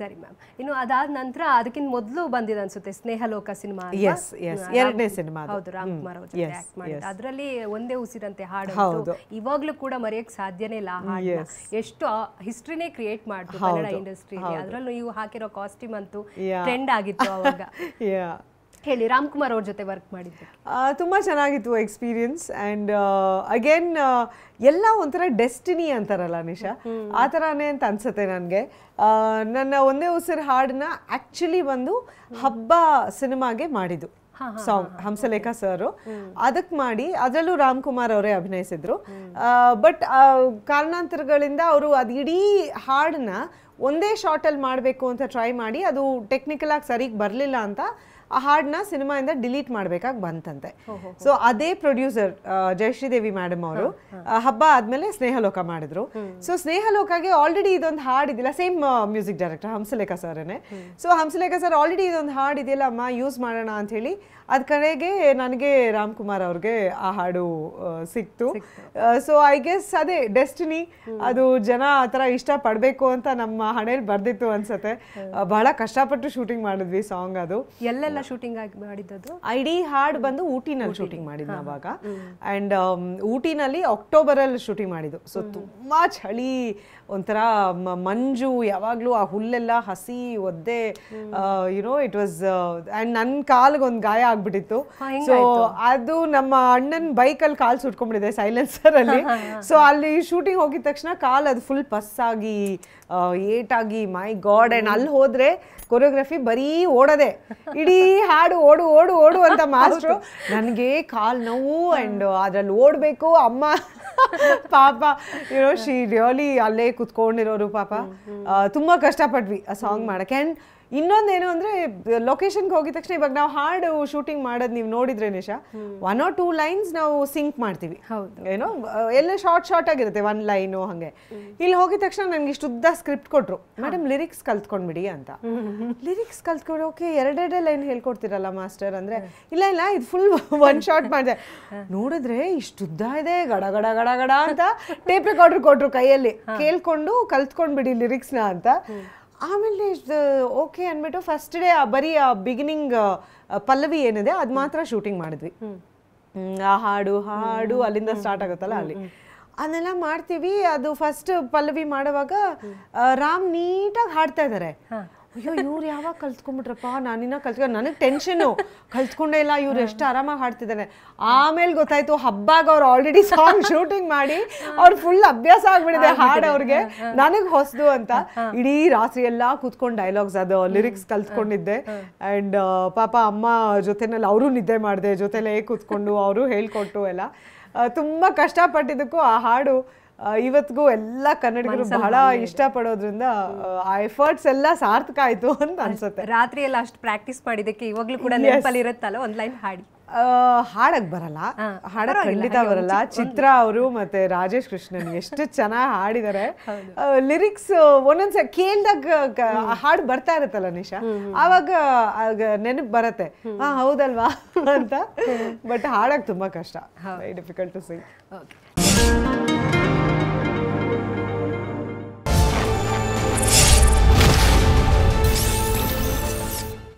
ಸರಿ ಮ್ಯಾಮ್ ಇನ್ನು ಅದಾದ ನಂತರ ಅದಕ್ಕಿಂತ ಮೊದಲು ಬಂದಿದೆ ಅನ್ಸುತ್ತೆ ಸ್ನೇಹಲೋಕ ಸಿನಿಮಾ ಎಸ್ ಎಸ್ ಎರಡನೇ ಸಿನಿಮಾ ಹೌದು ರಾಮ್ಕುಮಾರ್ ಅವರು ಮಾಡಿದ ಅದರಲ್ಲಿ ಒಂದೇ ಉಸಿರಂತೆ ಹಾಡು ಇವಾಗ್ಲೂ ಕೂಡ ಮರೆಯಕ್ಕೆ ಸಾಧ್ಯನೇ ಇಲ್ಲ ಎಷ್ಟು ಹಿಸ್ಟ್ರಿನೇ ಕ್ರಿಯೇಟ್ ಮಾಡ್ತು ಕನ್ನಡ ಇಂಡಸ್ಟ್ರಿ ಅದರಲ್ಲೂ ನೀವು ಹಾಕಿರೋ ಕಾಸ್ಟ್ಯೂಮ್ ಅಂತೂ ಟ್ರೆಂಡ್ ಆಗಿತ್ತು ಅವಾಗ ಹೇಳಿ ರಾಮ್ ಕುಮಾರ್ ಅವ್ರ ಜೊತೆ ವರ್ಕ್ ಮಾಡಿದ್ದೆ ತುಂಬ ಚೆನ್ನಾಗಿತ್ತು ಎಕ್ಸ್ಪೀರಿಯನ್ಸ್ ಆ್ಯಂಡ್ ಅಗೇನ್ ಎಲ್ಲ ಒಂಥರ ಡೆಸ್ಟಿನಿ ಅಂತಾರಲ್ಲ ನಿಶಾ ಆ ಥರನೇ ಅಂತ ಅನ್ಸುತ್ತೆ ನನಗೆ ನನ್ನ ಒಂದೇ ಉಸಿರು ಹಾಡನ್ನ ಆ್ಯಕ್ಚುಲಿ ಒಂದು ಹಬ್ಬ ಸಿನಿಮಾಗೆ ಮಾಡಿದ್ದು ಸಾಂಗ್ ಹಂಸಲೇಖ ಸರ್ ಅದಕ್ಕೆ ಮಾಡಿ ಅದರಲ್ಲೂ ರಾಮ್ ಕುಮಾರ್ ಅವರೇ ಅಭಿನಯಿಸಿದ್ರು ಬಟ್ ಕಾರಣಾಂತರಗಳಿಂದ ಅವರು ಅದು ಇಡೀ ಹಾಡನ್ನ ಒಂದೇ ಶಾರ್ಟಲ್ಲಿ ಮಾಡಬೇಕು ಅಂತ ಟ್ರೈ ಮಾಡಿ ಅದು ಆಗಿ ಸರಿಗೆ ಬರಲಿಲ್ಲ ಅಂತ ಆ ಹಾಡನ್ನ ಸಿನಿಮಾಯಿಂದ ಡಿಲೀಟ್ ಮಾಡಬೇಕಾಗಿ ಬಂತಂತೆ ಸೊ ಅದೇ ಪ್ರೊಡ್ಯೂಸರ್ ಜಯಶ್ರೀದೇವಿ ಮೇಡಮ್ ಅವರು ಹಬ್ಬ ಆದ್ಮೇಲೆ ಸ್ನೇಹಲೋಕ ಮಾಡಿದ್ರು ಸೊ ಸ್ನೇಹಲೋಕಗೆ ಆಲ್ರೆಡಿ ಇದೊಂದು ಹಾಡ್ ಇದಿಲ್ಲ ಸೇಮ್ ಮ್ಯೂಸಿಕ್ ಡೈರೆಕ್ಟರ್ ಹಂಸಲೇಖ ಸರೇನೆ ಸೊ ಹಂಸಲೇಖ ಸರ್ ಆಲ್ರೆಡಿ ಇದೊಂದು ಹಾಡ್ ಇದೆಯಲ್ಲ ಅಮ್ಮ ಯೂಸ್ ಮಾಡೋಣ ಅಂತ ಹೇಳಿ ಅದ ಕಡೆಗೆ ನನಗೆ ರಾಮ್ ಕುಮಾರ್ ಅವ್ರಿಗೆ ಆ ಹಾಡು ಸಿಕ್ತು ಸೊ ಐ ಗೆಸ್ ಅದೇ ಡೆಸ್ಟಿನಿ ಅದು ಜನ ಆ ಥರ ಇಷ್ಟಪಡಬೇಕು ಅಂತ ನಮ್ಮ ಹಣೆಯಲ್ಲಿ ಬರ್ದಿತ್ತು ಅನ್ಸತ್ತೆ ಬಹಳ ಕಷ್ಟಪಟ್ಟು ಶೂಟಿಂಗ್ ಮಾಡಿದ್ವಿ ಸಾಂಗ್ ಅದು ಎಲ್ಲೆಲ್ಲ ಶೂಟಿಂಗ್ ಆಗಿ ಐಡಿ ಹಾಡ್ ಬಂದು ಊಟಿನಲ್ಲಿ ಶೂಟಿಂಗ್ ಮಾಡಿದ್ದು ಅವಾಗ ಅಂಡ್ um, ಊಟಿನಲ್ಲಿ ಅಕ್ಟೋಬರ್ ಅಲ್ಲಿ ಶೂಟಿಂಗ್ ಮಾಡಿದ್ದು ಸೊ ತುಂಬಾ ಚಳಿ ಒಂಥರ ಮಂಜು ಯಾವಾಗಲೂ ಆ ಹುಲ್ಲೆಲ್ಲ ಹಸಿ ಒದ್ದೆ ಯುನೋ ಇಟ್ ವಾಸ್ ಅಂಡ್ ನನ್ನ ಕಾಲ್ಗೆ ಒಂದು ಗಾಯ ಆಗ್ಬಿಟ್ಟಿತ್ತು ಸೊ ಅದು ನಮ್ಮ ಅಣ್ಣನ ಬೈಕಲ್ಲಿ ಕಾಲ್ ಸುಟ್ಕೊಂಡ್ಬಿಟ್ಟಿದೆ ಸೈಲೆನ್ಸರ್ ಅಲ್ಲಿ ಸೊ ಅಲ್ಲಿ ಶೂಟಿಂಗ್ ಹೋಗಿದ ತಕ್ಷಣ ಕಾಲ್ ಅದು ಫುಲ್ ಪಸ್ ಆಗಿ ಏಟಾಗಿ ಮೈ ಗಾಡ್ ಅಂಡ್ ಅಲ್ಲಿ ಹೋದ್ರೆ ಕೊರಿಯೋಗ್ರಫಿ ಬರೀ ಓಡದೆ ಇಡೀ ಈ ಹಾಡು ಓಡು ಓಡು ಓಡು ಅಂತ ಮಾಸ್ಟ್ರು ನನಗೆ ಕಾಲ್ ನೋವು ಆ್ಯಂಡ್ ಅದರಲ್ಲಿ ಓಡಬೇಕು ಅಮ್ಮ ಪಾಪ ಯುನೋ ಶಿ ರಿಯಲಿ ಅಲ್ಲೇ ಕುತ್ಕೊಂಡಿರೋರು ಪಾಪ ತುಂಬ ಕಷ್ಟಪಟ್ವಿ ಆ ಸಾಂಗ್ ಮಾಡೋಕ್ಕೆ ಆ್ಯಂಡ್ ಇನ್ನೊಂದೇನು ಅಂದ್ರೆ ಲೊಕೇಶನ್ಗೆ ಹೋಗಿದ ತಕ್ಷಣ ಇವಾಗ ನಾವು ಹಾರ್ಡ್ ಶೂಟಿಂಗ್ ಮಾಡೋದು ನೀವು ನೋಡಿದ್ರೆ Nisha one or two lines ನಾವು ಸಿಂಕ್ ಮಾಡ್ತೀವಿ ಏನೋ ಎಲ್ಲ ಶಾರ್ಟ್ ಶಾರ್ಟ್ ಆಗಿರುತ್ತೆ ಒನ್ ಲೈನು ಹಂಗೆ ಇಲ್ಲಿ ಹೋಗಿದ ತಕ್ಷಣ ನನಗೆ ಉದ್ದ ಸ್ಕ್ರಿಪ್ಟ್ ಕೊಟ್ರು ಮೇಡಮ್ ಲಿರಿಕ್ಸ್ ಕಲ್ತ್ಕೊಂಡ್ಬಿಡಿ ಅಂತ ಲಿರಿಕ್ಸ್ ಓಕೆ ಎರಡೆರಡೇ ಲೈನ್ ಹೇಳ್ಕೊಡ್ತೀರಲ್ಲ ಮಾಸ್ಟರ್ ಅಂದ್ರೆ ಇಲ್ಲ ಇಲ್ಲ ಇದು ಫುಲ್ ಒನ್ ಶಾರ್ಟ್ ಮಾಡಿದೆ ನೋಡಿದ್ರೆ ಇಷ್ಟು ಉದ್ದ ಇದೆ ಗಡ ಗಡ ಗಡ ಗಡ ಅಂತ ಟೇಪ್ ರೆಕಾರ್ಡರ್ ಕೊಟ್ರು ಕೈಯಲ್ಲಿ ಕೇಳ್ಕೊಂಡು ಕಲ್ತ್ಕೊಂಡ್ಬಿಡಿ ಲಿರಿಕ್ಸ್ನ ಅಂತ ಆಮೇಲೆ ಓಕೆ ಅಂದ್ಬಿಟ್ಟು ಫಸ್ಟ್ ಡೇ ಬರೀ ಬಿಗಿನಿಂಗ್ ಪಲ್ಲವಿ ಏನಿದೆ ಅದು ಮಾತ್ರ ಶೂಟಿಂಗ್ ಮಾಡಿದ್ವಿ ಆ ಹಾಡು ಹಾಡು ಅಲ್ಲಿಂದ ಸ್ಟಾರ್ಟ್ ಆಗುತ್ತಲ್ಲ ಅಲ್ಲಿ ಅದನ್ನೆಲ್ಲ ಮಾಡ್ತೀವಿ ಅದು ಫಸ್ಟ್ ಪಲ್ಲವಿ ಮಾಡುವಾಗ ರಾಮ್ ನೀಟಾಗಿ ಹಾಡ್ತಾ ಇದ್ದಾರೆ ಅಯ್ಯೋ ಇವ್ರು ಯಾವಾಗ ಕಲ್ತ್ಕೊಂಡ್ಬಿಟ್ರಪ್ಪ ನಾನಿನ್ನ ಕಲ್ತ್ಕೊಂಡು ನನಗೆ ಟೆನ್ಷನು ಕಲ್ತ್ಕೊಂಡೇ ಇಲ್ಲ ಇವ್ರು ಎಷ್ಟು ಆರಾಮಾಗಿ ಹಾಡ್ತಿದ್ದಾರೆ ಆಮೇಲೆ ಗೊತ್ತಾಯ್ತು ಹಬ್ಬಾಗ ಅವ್ರು ಆಲ್ರೆಡಿ ಸಾಂಗ್ ಶೂಟಿಂಗ್ ಮಾಡಿ ಅವ್ರು ಫುಲ್ ಅಭ್ಯಾಸ ಆಗ್ಬಿಡಿದೆ ಹಾಡು ಅವ್ರಿಗೆ ನನಗೆ ಹೊಸದು ಅಂತ ಇಡೀ ರಾತ್ರಿ ಎಲ್ಲ ಕೂತ್ಕೊಂಡು ಡೈಲಾಗ್ಸ್ ಅದು ಲಿರಿಕ್ಸ್ ಕಲ್ತ್ಕೊಂಡಿದ್ದೆ ಅಂಡ್ ಪಾಪ ಅಮ್ಮ ಜೊತೆನಲ್ಲಿ ಅವರು ನಿದ್ದೆ ಮಾಡಿದೆ ಜೊತೆಲೇ ಕೂತ್ಕೊಂಡು ಅವರು ಹೇಳ್ಕೊಟ್ಟು ಎಲ್ಲ ತುಂಬ ಕಷ್ಟಪಟ್ಟಿದ್ದಕ್ಕೂ ಆ ಹಾಡು ಇವತ್ತಿಗೂ ಎಲ್ಲ ಕನ್ನಡಿಗರು ಬಹಳ ಇಷ್ಟಪಡೋದ್ರಿಂದ ಆ ಎಫರ್ಟ್ಸ್ ಎಲ್ಲ ಸಾರ್ಥಕ ಆಯ್ತು ಅಂತ ಅನ್ಸುತ್ತೆ ರಾತ್ರಿ ಎಲ್ಲ ಅಷ್ಟು ಪ್ರಾಕ್ಟೀಸ್ ಮಾಡಿದಕ್ಕೆ ಇವಾಗ್ಲೂ ಕೂಡ ನೆನಪಲ್ಲಿ ಇರುತ್ತಲ್ಲ ಒಂದ್ ಲೈನ್ ಹಾಡಿ ಹಾಡಕ್ ಬರಲ್ಲ ಹಾಡಕ್ ಖಂಡಿತ ಬರಲ್ಲ ಚಿತ್ರ ಅವರು ಮತ್ತೆ ರಾಜೇಶ್ ಕೃಷ್ಣನ್ ಎಷ್ಟು ಚೆನ್ನಾಗಿ ಹಾಡಿದ್ದಾರೆ ಲಿರಿಕ್ಸ್ ಒಂದೊಂದ್ಸ ಕೇಳ್ದಾಗ ಹಾಡು ಬರ್ತಾ ಇರುತ್ತಲ್ಲ ನಿಶಾ ಆವಾಗ ನೆನಪು ಬರತ್ತೆ ಹಾ ಹೌದಲ್ವಾ ಅಂತ ಬಟ್ ಹಾಡಕ್ ತುಂಬಾ ಕಷ್ಟ ಡಿಫಿಕಲ್ಟ್ ಟು ಸಿಂಗ್